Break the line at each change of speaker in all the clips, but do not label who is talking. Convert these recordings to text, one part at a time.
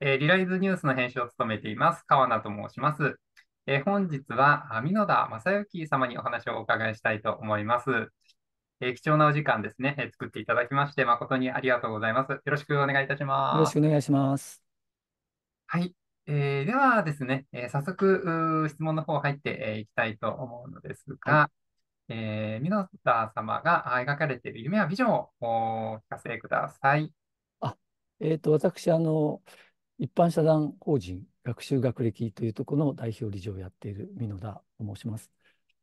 えリライズニュースの編集を務めています、川名と申します。え本日は、美濃田正幸様にお話をお伺いしたいと思います。え貴重なお時間ですね、え作っていただきまして、誠にありがとうございます。よろしくお願いいたします。よろしく
お願いします。はい。えー、ではです
ね、え早速、質問の方入っていきたいと思うのですが、はえ美濃田様が描かれている夢やビジョンをお聞かせください。
あえーと私あの、一般社団法人学習学歴というところの代表理事をやっている美野田と申します。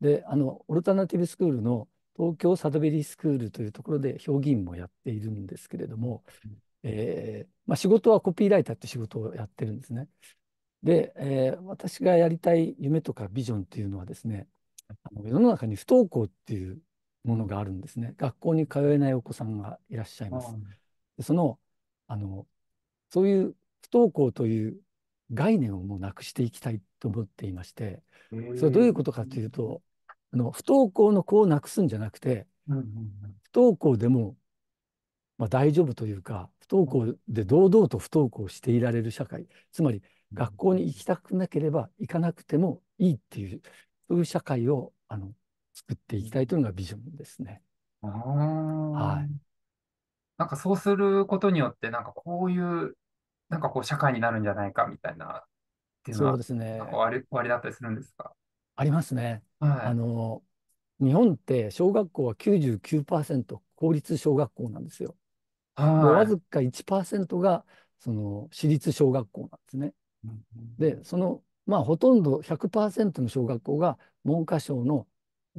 で、あの、オルタナティブスクールの東京サドベリースクールというところで評議員もやっているんですけれども、うん、えー、まあ、仕事はコピーライターって仕事をやってるんですね。で、えー、私がやりたい夢とかビジョンっていうのはですね、あの世の中に不登校っていうものがあるんですね。学校に通えないお子さんがいらっしゃいます。うん、そのあのそういう不登校という概念をもうなくしていきたいと思っていまして、それどういうことかというと、あの不登校の子をなくすんじゃなくて、不登校でも、まあ、大丈夫というか、不登校で堂々と不登校していられる社会、つまり学校に行きたくなければ行かなくてもいいっていう、そういう社会をあの作っていきたいというのがビジョンですね。はい、なんかそうすること
によって、なんかこういうなんかこう社会になるんじゃないかみたいな
そうですね。
終わり、終わりだったりするんですか
ありますね。はい。あの、日本って小学校は99%公立小学校なんですよ。で、わずか1%がその私立小学校なんですね。うんで、その、まあ、ほとんど100%の小学校が文科省の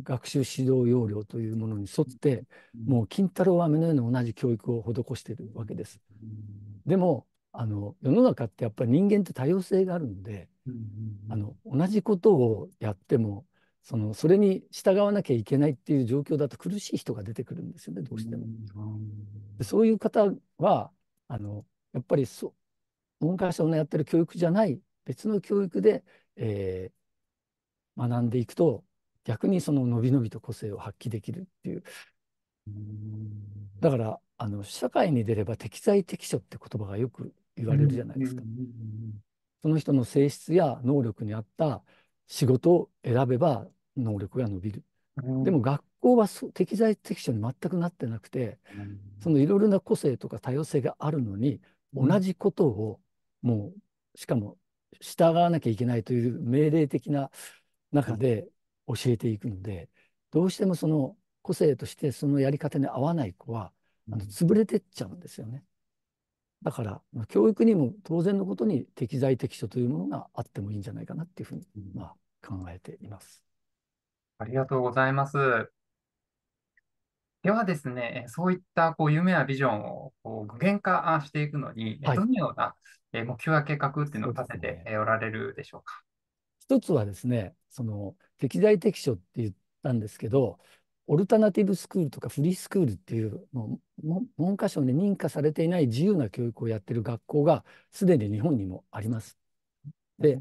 学習指導要領というものに沿って、うんもう金太郎飴のような同じ教育を施しているわけです。うんでも、あの世の中ってやっぱり人間って多様性があるんで、あの同じことをやってもそのそれに従わなきゃいけないっていう状況だと苦しい人が出てくるんですよねどうしても。でそういう方はあのやっぱりそ文科省のやってる教育じゃない別の教育で、えー、学んでいくと逆にその伸び伸びと個性を発揮できるっていう。だからあの社会に出れば適材適所って言葉がよく言われるじゃないですか。その人の性質や能力に合った仕事を選べば能力が伸びる。でも学校は適材適所に全くなってなくて、そのいろいろな個性とか多様性があるのに、同じことをもう、しかも従わなきゃいけないという命令的な中で教えていくので、どうしてもその個性としてそのやり方に合わない子は、あの潰れてっちゃうんですよね。だから、教育にも当然のことに適材適所というものがあってもいいんじゃないかなっていうふうに、まあ、考えています。
ありがとうございます。ではですね、そういったこう夢やビジョンをこう具現化していくのに、はい、どのような目標や計画っていうのを立てておられるでしょうか。
うね、一つはですね、その適材適所って言ったんですけど、オルタナティブスクールとかフリースクールっていうもう文科省に認可されていない自由な教育をやってる学校がすでに日本にもあります。で、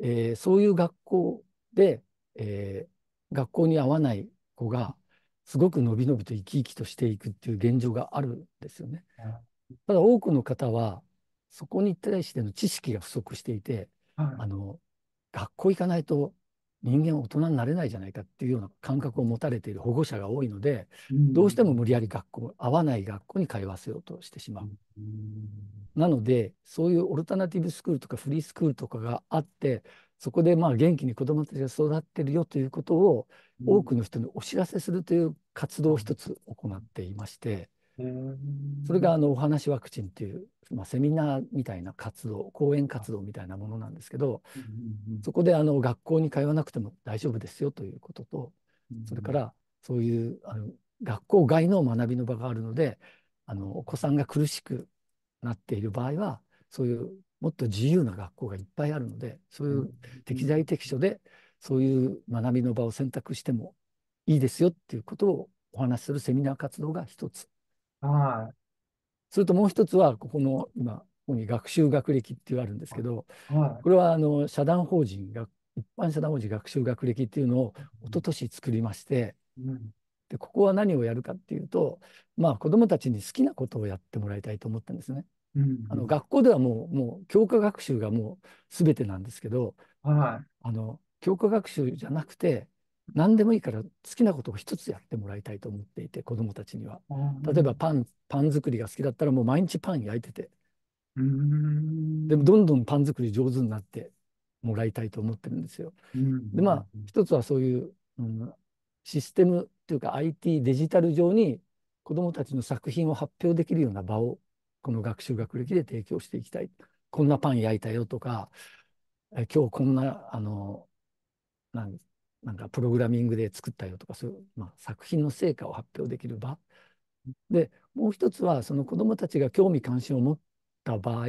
えー、そういう学校で、えー、学校に合わない子がすごく伸び伸びと生き生きとしていくっていう現状があるんですよね。ただ多くの方はそこに対しての知識が不足していて、はい、あの学校行かないと人間は大人になれないじゃないかっていうような感覚を持たれている保護者が多いので、うん、どうしても無理やり学校合わない学校に通わせようとしてしまう。うん、なのでそういうオルタナティブスクールとかフリースクールとかがあってそこでまあ元気に子どもたちが育ってるよということを多くの人にお知らせするという活動を一つ行っていまして。それがあのお話ワクチンっていう、まあ、セミナーみたいな活動講演活動みたいなものなんですけど、そこであの学校に通わなくても大丈夫ですよということと、それからそういうあの学校外の学びの場があるのであのお子さんが苦しくなっている場合はそういうもっと自由な学校がいっぱいあるのでそういう適材適所でそういう学びの場を選択してもいいですよっていうことをお話しするセミナー活動が一つ。はい。それともう一つは、ここの今、ここに学習学歴っていうあるんですけど、い。これはあの社団法人が、一般社団法人学習学歴っていうのを一昨年作りまして、い。うん。で、ここは何をやるかっていうと、まあ子どもたちに好きなことをやってもらいたいと思ったんですね。あの学校ではもう、もう教科学習がもう全てなんですけど、はい。あの教科学習じゃなくて、何でもいいから好きなことを一つやってもらいたいと思っていて子供たちには、うん、例えばパンパン作りが好きだったらもう毎日パン焼いててでもどんどんパン作り上手になってもらいたいと思ってるんですよ。うん、でまあ一つはそういう、うん、システムというか IT デジタル上に子供たちの作品を発表できるような場をこの学習学歴で提供していきたい。こんなパン焼いたよとか、え今日こんな、あの、なんなんかプログラミングで作ったよとかそういう、まあ、作品の成果を発表できる場でもう一つはその子どもたちが興味関心を持った場合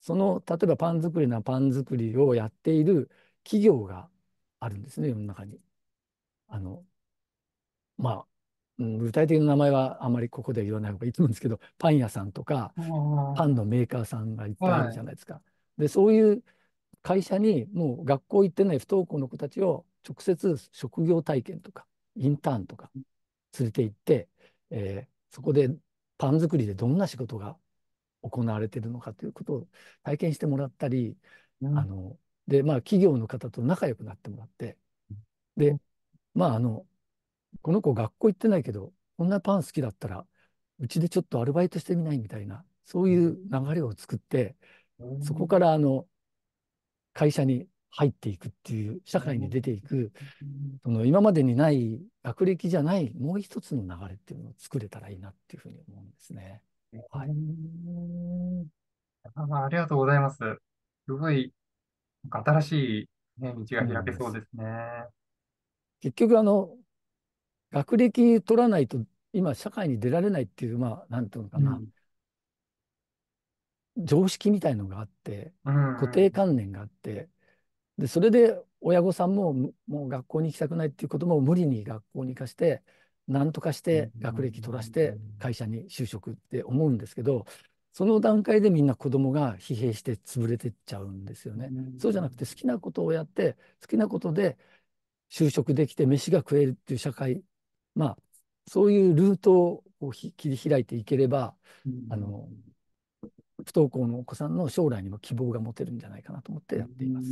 その例えばパン作りなパン作りをやっている企業があるんですね世の中に。あのまあ具体的な名前はあまりここで言わない方がいいと思うんですけどパン屋さんとかパンのメーカーさんがいっぱいあるじゃないですか。はい、でそういう会社にもう学校行ってない不登校の子たちを直接職業体験とか、インターンとか連れて行って、えー、そこでパン作りでどんな仕事が行われてるのかということを体験してもらったり、うん、あのでまあ企業の方と仲良くなってもらってでまああのこの子学校行ってないけどこんなパン好きだったらうちでちょっとアルバイトしてみないみたいなそういう流れを作って、うん、そこからあの会社に入っていくっていう、社会に出ていく、その今までにない学歴じゃないもう一つの流れっていうのを作れたらいいなっていうふうに思うんですね。はい。あ
ありがとうございます。すごい、新しい、ね、道が開けそうです
ね。結局、あの、学歴取らないと、今、社会に出られないっていう、まあ、なんていうのかな、うん、常識みたいのがあって、固定観念があって、でそれで親御さんももう学校に行きたくないっていうことも無理に学校に行かして何とかして学歴取らして会社に就職って思うんですけどその段階でみんな子供が疲弊して潰れてっちゃうんですよね。そうじゃなくて好きなことをやって好きなことで就職できて飯が食えるっていう社会まあそういうルートを切り開いていければ、あの不登校のお子さんの将来にも希望が持てるんじゃないかなと思ってやっています。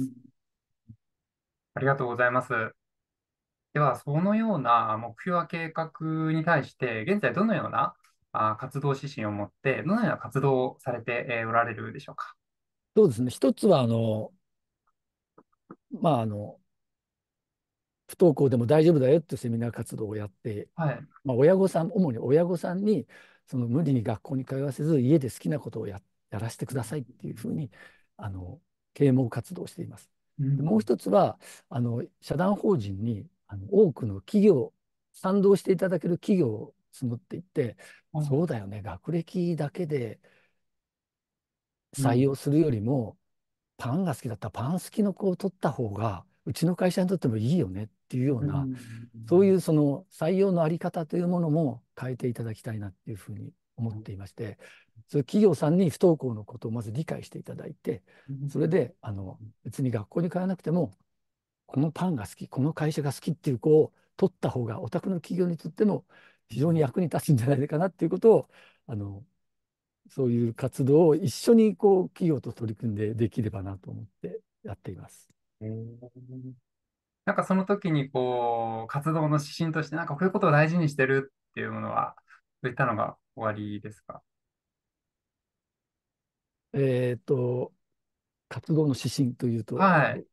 ありがとうございます。では、そのような目標や計画に対して、現在どのようなあ活動指針を持って、どのような活動をされておられるでしょうか。
そうですね。一つは、あの、まあ、あの、不登校でも大丈夫だよっていうセミナー活動をやって、はい。まあ、親御さん、主に親御さんに、その無理に学校に通わせず、家で好きなことをややらせてくださいっていうふうに、あの、啓蒙活動をしています。もう一つはあの社団法人にあの多くの企業賛同していただける企業を募っていって、うん、そうだよね学歴だけで採用するよりも、パンが好きだったらパン好きの子を取った方がうちの会社にとってもいいよねっていうような、そういうその採用のあり方というものも変えていただきたいなっていうふうに思っていまして、それ企業さんに不登校のことをまず理解していただいて、それであの別に学校に通わなくても、このパンが好き、この会社が好きっていう子を取った方が、お宅の企業にとっても非常に役に立つんじゃないかなっていうことを、あのそういう活動を一緒にこう企業と取り組んでできればなと思ってやっています。
なんかその時にこう活動の指針としてなんかこういうことを大事にしてるっていうものはそういったのが終わりですか
えっ、と、活動の指針というと。はい。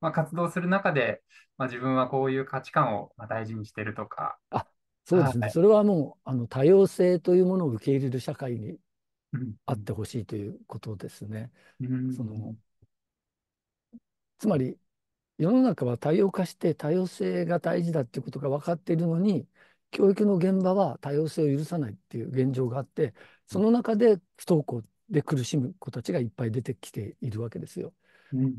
まあ、活動する中で、まあ、自分はこういう価値観をまあ大事にしてるとか。あ、
そうですね。はい、それはもう、あの、多様性というものを受け入れる社会にあってほしいということですね。うん、そのつまり、世の中は多様化して多様性が大事だっていうことが分かっているのに、教育の現場は多様性を許さないっていう現状があってその中で不登校で苦しむ子たちがいっぱい出てきているわけですよ。うんうん、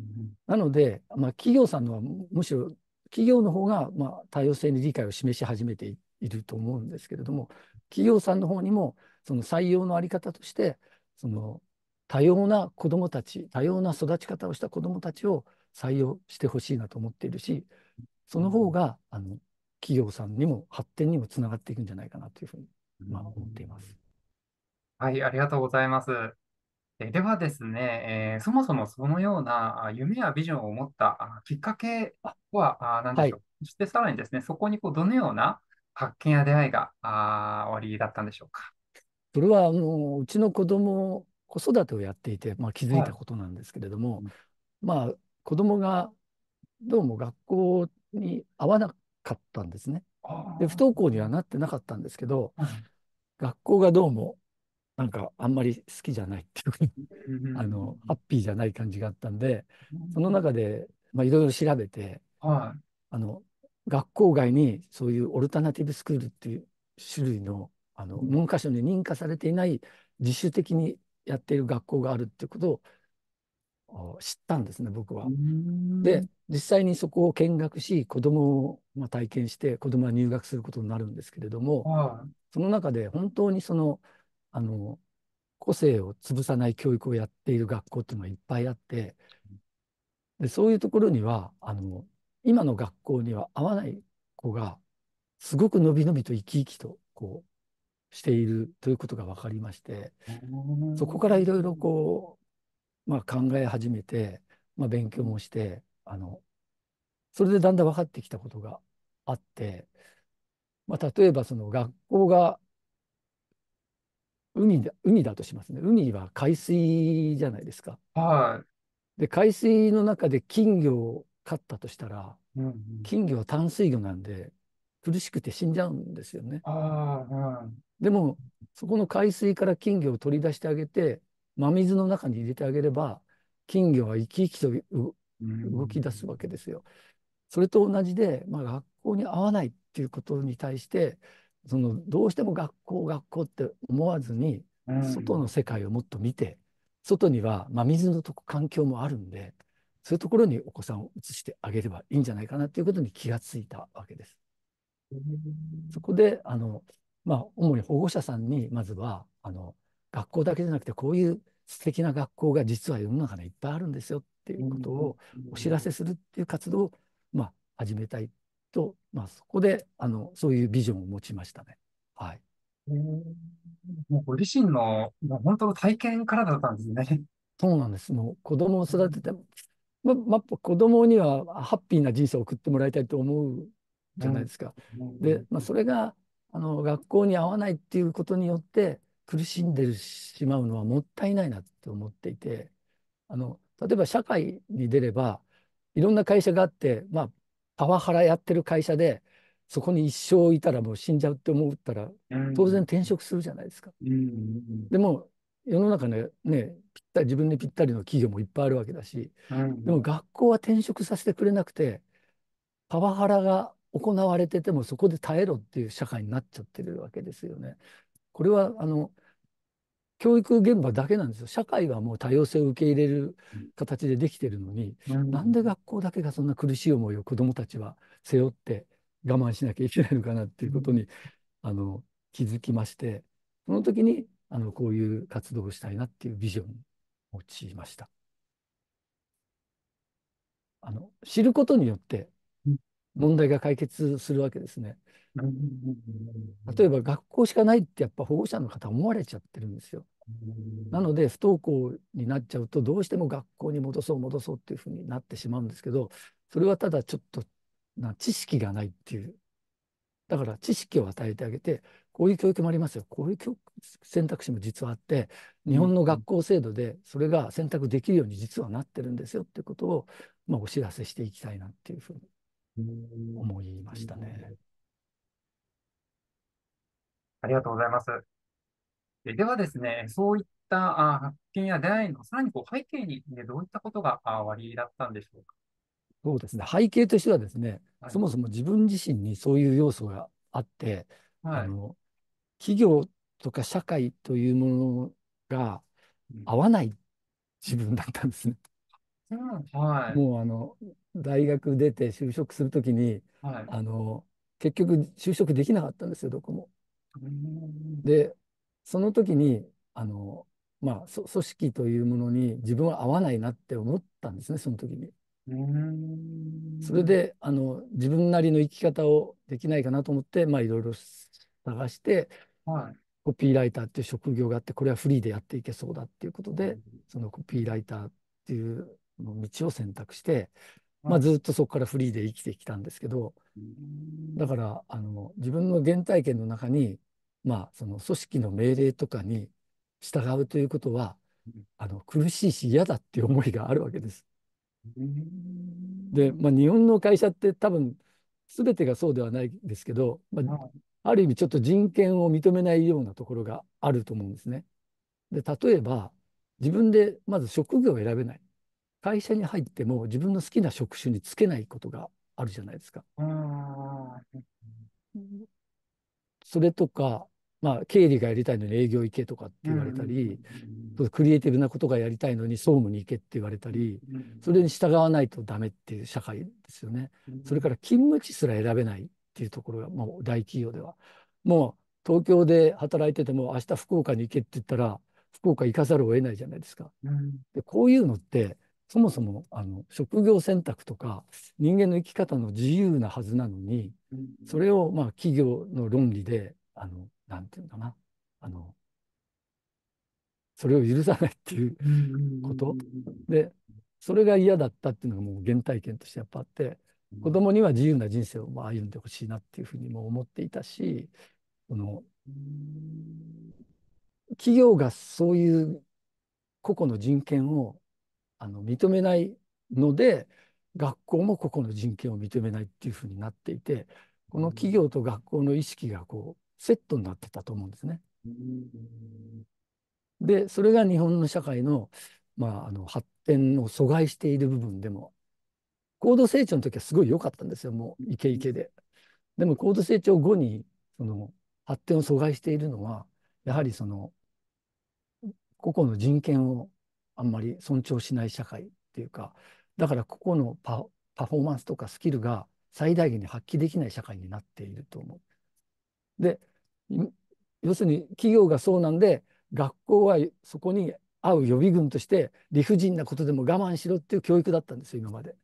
なので、まあ、企業さんのはむしろ企業の方がまあ多様性に理解を示し始めていると思うんですけれども企業さんの方にもその採用の在り方としてその多様な子どもたち多様な育ち方をした子どもたちを採用してほしいなと思っているしその方があの企業さんにも発展にもつながっていくんじゃないかなというふうに、まあ、思っています。
はい、ありがとうございます。えではですね、えー、そもそもそのような夢やビジョンを持ったきっかけは何でしょう、はい、そしてさらにですね、そこにこうどのような発見や出会いがあ終わりだったんでしょうか。
それはあのうちの子供子育てをやっていて、まあ、気づいたことなんですけれども、はい、まあ子供がどうも学校に合わなかったんですね。で、不登校にはなってなかったんですけど、学校がどうも、なんかあんまり好きじゃないっていうか、あの、ハッピーじゃない感じがあったんで、その中で、まいろいろ調べて、あの、学校外にそういうオルタナティブスクールっていう種類の、あの、文科省に認可されていない自主的にやっている学校があるっていうことを知ったんですね、僕は。で、実際にそこを見学し、子供をまあ体験して、子供は入学することになるんですけれども、はい、その中で本当にその、あの、個性を潰さない教育をやっている学校っていうのがいっぱいあって、でそういうところには、あの、今の学校には合わない子が、すごく伸び伸びと生き生きと、こう、しているということが分かりまして、そこからいろいろこう、まあ、考え始めて、まあ、勉強もして、あの、それでだんだん分かってきたことがあって、まあ、例えばその学校が海だ海だとしますね。海は海水じゃないですか。はい。で、海水の中で金魚を飼ったとしたら、うんうん、金魚は淡水魚なんで、苦しくて死んじゃうんですよね。あうん、でも、そこの海水から金魚を取り出してあげて、真水の中に入れてあげれば、金魚は生き生きと動き出すわけですよ。それと同じで、まあ、学校に合わないっていうことに対してそのどうしても学校学校って思わずに外の世界をもっと見て、外にはまあ、水のとこ環境もあるんでそういうところにお子さんを移してあげればいいんじゃないかなっていうことに気がついたわけです。そこであの、まあ、主に保護者さんにまずはあの学校だけじゃなくてこういう素敵な学校が実は世の中にいっぱいあるんですよっっていうことをお知らせするっていう活動を、まあ、始めたいと、まあ、そこであのそういうビジョンを持ちましたね。はい、もうご自身のもう本当の体験からだったんですね。そうなんです。もう子供を育てて、ま、まあ、子供にはハッピーな人生を送ってもらいたいと思うじゃないですか。うん、で、まあ、それがあの学校に合わないっていうことによって苦しんでしまうのはもったいないなって思っていてあの例えば社会に出れば、いろんな会社があって、まあ、パワハラやってる会社で、そこに一生いたらもう死んじゃうって思ったら、当然転職するじゃないですか。でも、世の中ね、ね、ぴった自分にぴったりの企業もいっぱいあるわけだし、でも学校は転職させてくれなくて、パワハラが行われててもそこで耐えろっていう社会になっちゃってるわけですよね。これは、あの、教育現場だけなんですよ社会はもう多様性を受け入れる形でできてるのに、うん、なんで学校だけがそんな苦しい思いを子どもたちは背負って我慢しなきゃいけないのかなっていうことに、うん、あの気づきましてその時にあのこういう活動をしたいなっていうビジョンを持いました。あの知ることによって問題が解決するわけですね。例えば学校しかないってやっぱ保護者の方思われちゃってるんですよ。なので不登校になっちゃうとどうしても学校に戻そう戻そうっていうふうになってしまうんですけどそれはただちょっとな知識がないっていうだから知識を与えてあげてこういう教育もありますよこういう選択肢も実はあって日本の学校制度でそれが選択できるように実はなってるんですよっていうことを、まあ、お知らせしていきたいなっていうふうに思いましたね。
ありがとうございます。ではですね、
そういった
発見や出会いのさらにこう背景に、ね、どういったことがあ割りだったんでしょうか。
そうですね、背景としてはですね、はい、そもそも自分自身にそういう要素があって、はい、あの企業とか社会というものが合わない自分だったんですね。はい。もうあの、大学出て就職するときに、はい。あの、結局就職できなかったんですよ、どこも。で、その時に、あの、まあ、そ組織というものに自分は合わないなって思ったんですね、その時に。それで、あの、自分なりの生き方をできないかなと思って、まあ、いろいろ探して、はい。コピーライターっていう職業があって、これはフリーでやっていけそうだっていうことで、そのコピーライターっていうの道を選択して、まあ、ずっとそこからフリーで生きてきたんですけど、だからあの自分の原体験の中に、まあ、その組織の命令とかに従うということはあの苦しいし嫌だっていう思いがあるわけです。で、まあ、日本の会社って多分全てがそうではないですけど、まあ、ある意味ちょっと人権を認めないようなところがあると思うんですね。で例えば自分でまず職業を選べない。会社に入っても自分の好きな職種に就けないことがあるじゃないですか。それとか、まあ、経理がやりたいのに営業行けとかって言われたり、クリエイティブなことがやりたいのに総務に行けって言われたり、それに従わないとダメっていう社会ですよね。それから勤務地すら選べないっていうところが、もう大企業では。もう東京で働いてても明日福岡に行けって言ったら、福岡行かざるを得ないじゃないですか。でこういうのってそもそもあの職業選択とか人間の生き方の自由なはずなのに、それをまあ企業の論理で、あの、なんていうのかな、あの、それを許さないっていうこと。で、それが嫌だったっていうのがもう原体験としてやっぱあって、子供には自由な人生をまあ歩んでほしいなっていうふうにも思っていたし、の、企業がそういう個々の人権をあの認めないので学校も個々の人権を認めないっていうふうになっていてこの企業と学校の意識がこうセットになってたと思うんですね。でそれが日本の社会の,、まあ、あの発展を阻害している部分でも高度成長の時はすごい良かったんですよもうイケイケで。でも高度成長後にその発展を阻害しているのはやはりその個々の人権をあんまり尊重しない社会っていうか、だからここのパフォーマンスとかスキルが最大限に発揮できない社会になっていると思う。で、要するに企業がそうなんで、学校はそこに合う予備軍として理不尽なことでも我慢しろっていう教育だったんですよ、今まで。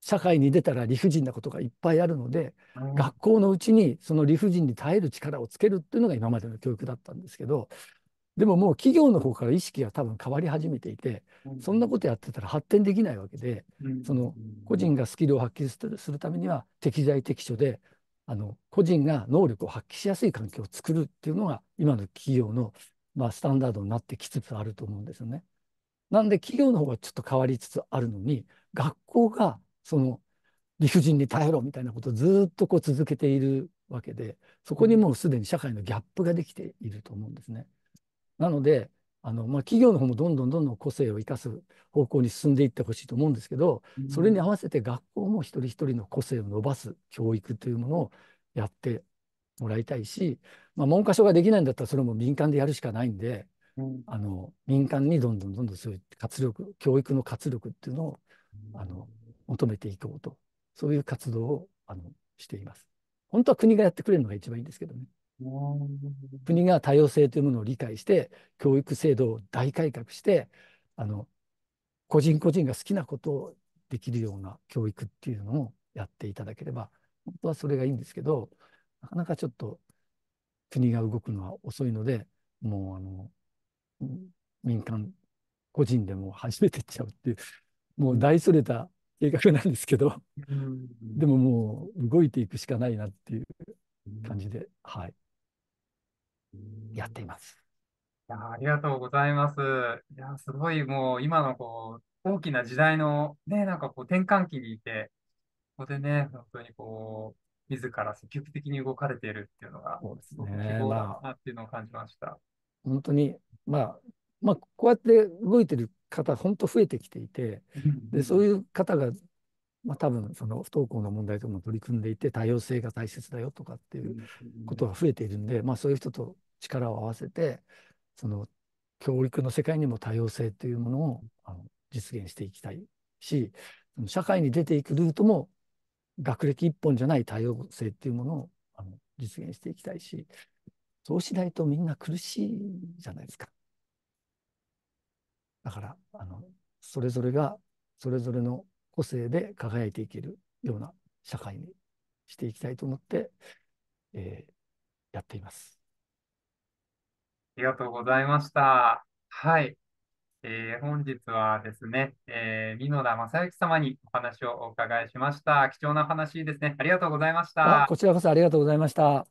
社会に出たら理不尽なことがいっぱいあるので、学校のうちにその理不尽に耐える力をつけるっていうのが今までの教育だったんですけどでももう企業の方から意識が多分変わり始めていて、そんなことやってたら発展できないわけで、その個人がスキルを発揮するためには適材適所で、あの個人が能力を発揮しやすい環境を作るっていうのが今の企業の、まあ、スタンダードになってきつつあると思うんですよね。なんで企業の方がちょっと変わりつつあるのに学校がその理不尽に耐えろみたいなことをずっとこう続けているわけでそこにもうすでに社会のギャップができていると思うんですね。なので、あのまあ、企業の方もどんどんどんどん個性を生かす方向に進んでいってほしいと思うんですけど、それに合わせて学校も一人一人の個性を伸ばす教育というものをやってもらいたいし、まあ、文科省ができないんだったらそれも民間でやるしかないんで、うん、あの民間にどんどんどんどんそういう活力教育の活力っていうのを、うん、あの求めていこうとそういう活動をあのしています。本当は国がやってくれるのが一番いいんですけどね。国が多様性というものを理解して、教育制度を大改革して、あの、個人個人が好きなことをできるような教育っていうのをやっていただければ、本当はそれがいいんですけど、なかなかちょっと国が動くのは遅いので、もうあの、民間、個人でも初めてっちゃうっていう、もう大それた計画なんですけど、でももう動いていくしかないなっていう感じで、はい。
やっています。いや、ありがとうございます。いや、すごいもう今のこう、大きな時代のね、なんかこう転換期にいて、ここでね、本当にこう、自ら積極的に動かれているっていうのが、そうです希ね。望だあ、なっていうのを感じました。
本当に、まあ、まあ、こうやって動いてる方、本当増えてきていて、で、そういう方が、まあ、多分、その不登校の問題とも取り組んでいて、多様性が大切だよとかっていうことが増えているんで、まあ、そういう人と力を合わせて、その教育の世界にも多様性というものをあの実現していきたいし、社会に出ていくルートも学歴一本じゃない多様性っていうものをあの実現していきたいし、そうしないとみんな苦しいじゃないですか。だから、あの、それぞれが、それぞれの個性で輝いていけるような社会にしていきたいと思って、えー、やっています。
ありがとうございました。はい。えー、本日はですね、えー、美濃田正幸様にお話をお伺いしました。貴重なお話ですね。ありがとうございました。こちら
こそありがとうございました。